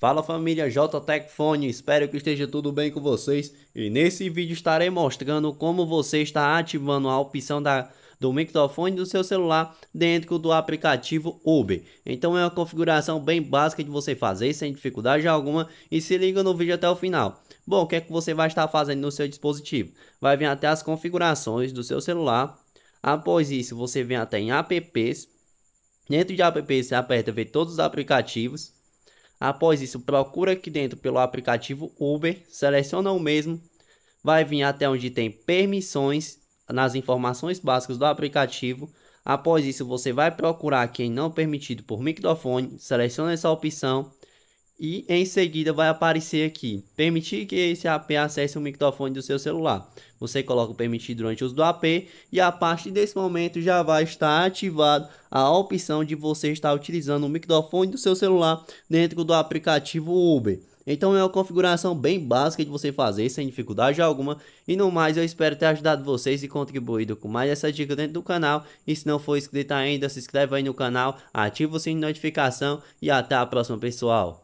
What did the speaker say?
Fala família JTech Fone, espero que esteja tudo bem com vocês e nesse vídeo estarei mostrando como você está ativando a opção da, do microfone do seu celular dentro do aplicativo Uber. Então é uma configuração bem básica de você fazer sem dificuldade alguma e se liga no vídeo até o final. Bom, o que é que você vai estar fazendo no seu dispositivo? Vai vir até as configurações do seu celular, após isso você vem até em apps, dentro de apps você aperta ver todos os aplicativos, Após isso, procura aqui dentro pelo aplicativo Uber, seleciona o mesmo, vai vir até onde tem permissões, nas informações básicas do aplicativo. Após isso, você vai procurar quem não permitido por microfone, seleciona essa opção e em seguida vai aparecer aqui, permitir que esse AP acesse o microfone do seu celular. Você coloca o permitir durante o uso do AP e a partir desse momento já vai estar ativado a opção de você estar utilizando o microfone do seu celular dentro do aplicativo Uber. Então é uma configuração bem básica de você fazer, sem dificuldade alguma. E no mais, eu espero ter ajudado vocês e contribuído com mais essa dica dentro do canal. E se não for inscrito ainda, se inscreve aí no canal, ativa o sininho de notificação e até a próxima, pessoal.